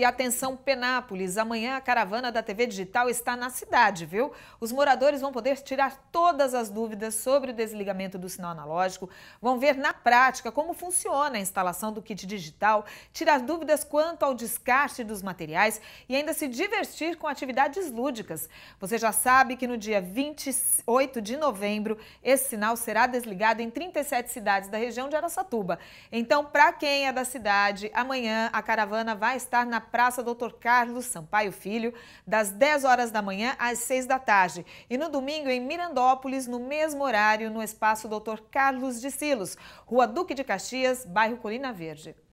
E atenção Penápolis, amanhã a caravana da TV Digital está na cidade, viu? Os moradores vão poder tirar todas as dúvidas sobre o desligamento do sinal analógico, vão ver na prática como funciona a instalação do kit digital, tirar dúvidas quanto ao descarte dos materiais e ainda se divertir com atividades lúdicas. Você já sabe que no dia 28 de novembro esse sinal será desligado em 37 cidades da região de Araçatuba. Então, para quem é da cidade, amanhã a caravana vai estar na Praça doutor Carlos Sampaio Filho, das 10 horas da manhã às 6 da tarde. E no domingo, em Mirandópolis, no mesmo horário, no espaço doutor Carlos de Silos, Rua Duque de Caxias, bairro Colina Verde.